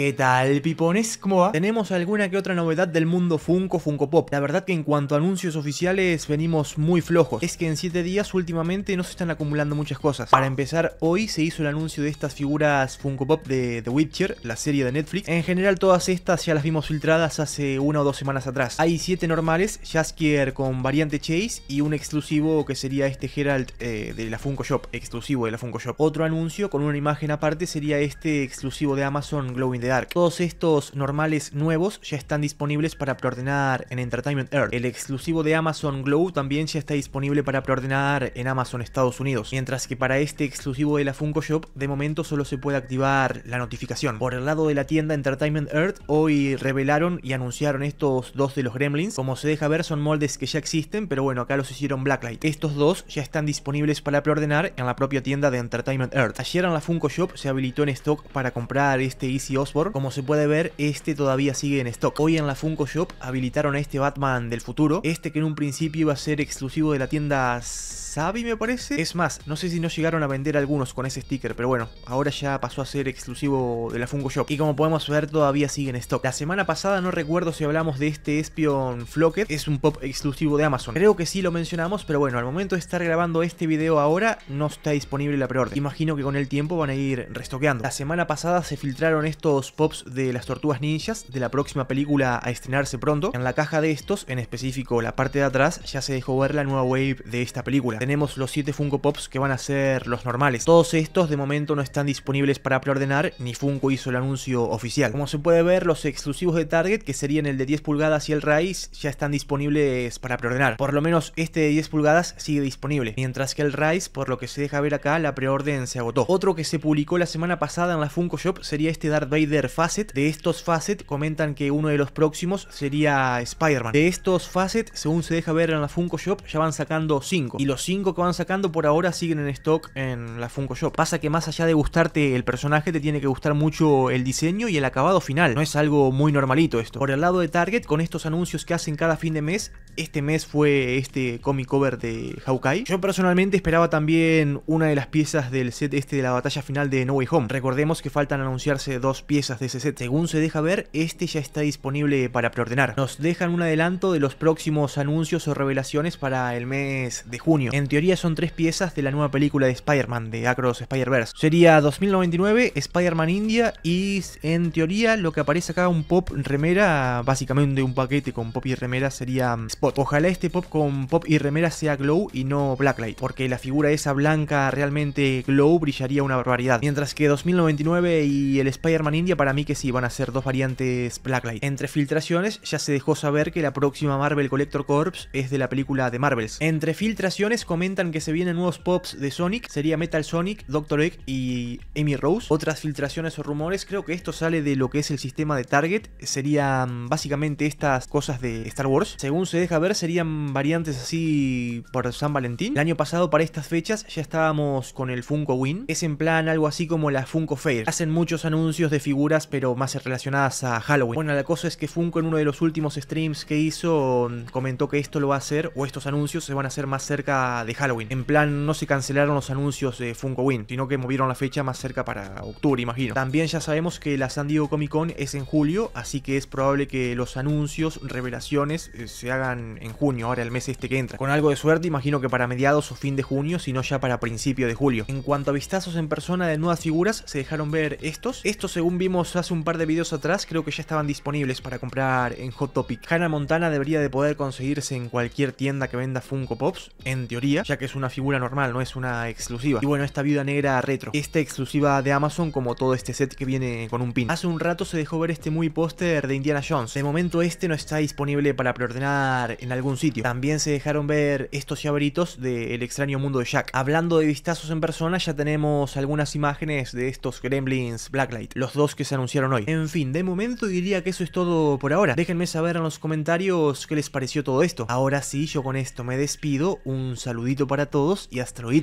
¿Qué tal, pipones? ¿Cómo va? Tenemos alguna que otra novedad del mundo Funko, Funko Pop. La verdad que en cuanto a anuncios oficiales venimos muy flojos. Es que en 7 días últimamente no se están acumulando muchas cosas. Para empezar, hoy se hizo el anuncio de estas figuras Funko Pop de The Witcher, la serie de Netflix. En general todas estas ya las vimos filtradas hace una o dos semanas atrás. Hay 7 normales, Jaskier con variante Chase y un exclusivo que sería este Geralt eh, de la Funko Shop, exclusivo de la Funko Shop. Otro anuncio con una imagen aparte sería este exclusivo de Amazon Glowing the todos estos normales nuevos ya están disponibles para preordenar en Entertainment Earth. El exclusivo de Amazon Glow también ya está disponible para preordenar en Amazon Estados Unidos, mientras que para este exclusivo de la Funko Shop de momento solo se puede activar la notificación. Por el lado de la tienda Entertainment Earth, hoy revelaron y anunciaron estos dos de los gremlins. Como se deja ver son moldes que ya existen, pero bueno, acá los hicieron Blacklight. Estos dos ya están disponibles para preordenar en la propia tienda de Entertainment Earth. Ayer en la Funko Shop se habilitó en stock para comprar este Easy Osborne como se puede ver, este todavía sigue en stock. Hoy en la Funko Shop habilitaron a este Batman del futuro, este que en un principio iba a ser exclusivo de la tienda ¿Sabi me parece. Es más, no sé si no llegaron a vender algunos con ese sticker, pero bueno, ahora ya pasó a ser exclusivo de la Funko Shop. Y como podemos ver, todavía sigue en stock. La semana pasada no recuerdo si hablamos de este Espion Flocket, es un pop exclusivo de Amazon. Creo que sí lo mencionamos, pero bueno, al momento de estar grabando este video ahora, no está disponible la preorden. Imagino que con el tiempo van a ir restoqueando. La semana pasada se filtraron estos pops de las Tortugas Ninjas, de la próxima película a estrenarse pronto. En la caja de estos, en específico la parte de atrás, ya se dejó ver la nueva wave de esta película. Tenemos los 7 Funko Pops que van a ser los normales. Todos estos de momento no están disponibles para preordenar, ni Funko hizo el anuncio oficial. Como se puede ver, los exclusivos de Target, que serían el de 10 pulgadas y el Rise, ya están disponibles para preordenar. Por lo menos este de 10 pulgadas sigue disponible, mientras que el Rise, por lo que se deja ver acá, la preorden se agotó. Otro que se publicó la semana pasada en la Funko Shop sería este Darth Vader Facet. De estos Facet comentan que uno de los próximos sería Spider-Man. De estos Facet, según se deja ver en la Funko Shop, ya van sacando 5 y los 5 que van sacando por ahora siguen en stock en la Funko Shop. Pasa que más allá de gustarte el personaje, te tiene que gustar mucho el diseño y el acabado final. No es algo muy normalito esto. Por el lado de Target, con estos anuncios que hacen cada fin de mes, este mes fue este comic cover de Hawkeye. Yo personalmente esperaba también una de las piezas del set este de la batalla final de No Way Home. Recordemos que faltan anunciarse dos piezas de ese set. Según se deja ver, este ya está disponible para preordenar. Nos dejan un adelanto de los próximos anuncios o revelaciones para el mes de junio. En teoría son tres piezas de la nueva película de Spider-Man, de Across Spider-Verse. Sería 2099, Spider-Man India y en teoría lo que aparece acá un pop remera, básicamente un paquete con pop y remera sería mm, Ojalá este pop con pop y remera sea Glow y no Blacklight, porque la figura esa blanca realmente Glow brillaría una barbaridad. Mientras que 2099 y el Spider-Man India para mí que sí van a ser dos variantes Blacklight. Entre filtraciones ya se dejó saber que la próxima Marvel Collector Corps es de la película de Marvels. Entre filtraciones comentan que se vienen nuevos pops de Sonic, sería Metal Sonic, Doctor Egg y Amy Rose. Otras filtraciones o rumores, creo que esto sale de lo que es el sistema de Target, serían básicamente estas cosas de Star Wars. Según se deja a ver serían variantes así por San Valentín. El año pasado para estas fechas ya estábamos con el Funko Win. Es en plan algo así como la Funko Fair. Hacen muchos anuncios de figuras pero más relacionadas a Halloween. Bueno, la cosa es que Funko en uno de los últimos streams que hizo mm, comentó que esto lo va a hacer o estos anuncios se van a hacer más cerca de Halloween. En plan no se cancelaron los anuncios de Funko Win, sino que movieron la fecha más cerca para octubre, imagino. También ya sabemos que la San Diego Comic Con es en julio, así que es probable que los anuncios, revelaciones eh, se hagan en, junio, ahora el mes este que entra. Con algo de suerte, imagino que para mediados o fin de junio, Si no ya para principio de julio. En cuanto a vistazos en persona de nuevas figuras, se dejaron ver estos. Estos, según vimos hace un par de videos atrás, creo que ya estaban disponibles para comprar en Hot Topic. Hannah Montana debería de poder conseguirse en cualquier tienda que venda Funko Pops, en teoría, ya que es una figura normal, no es una exclusiva. Y bueno, esta viuda negra retro. Esta exclusiva de Amazon, como todo este set que viene con un pin. Hace un rato se dejó ver este muy póster de Indiana Jones. De momento este no está disponible para preordenar en algún sitio. También se dejaron ver estos llaveritos de extraño mundo de Jack. Hablando de vistazos en persona, ya tenemos algunas imágenes de estos gremlins Blacklight, los dos que se anunciaron hoy. En fin, de momento diría que eso es todo por ahora. Déjenme saber en los comentarios qué les pareció todo esto. Ahora sí, yo con esto me despido, un saludito para todos y hasta luego.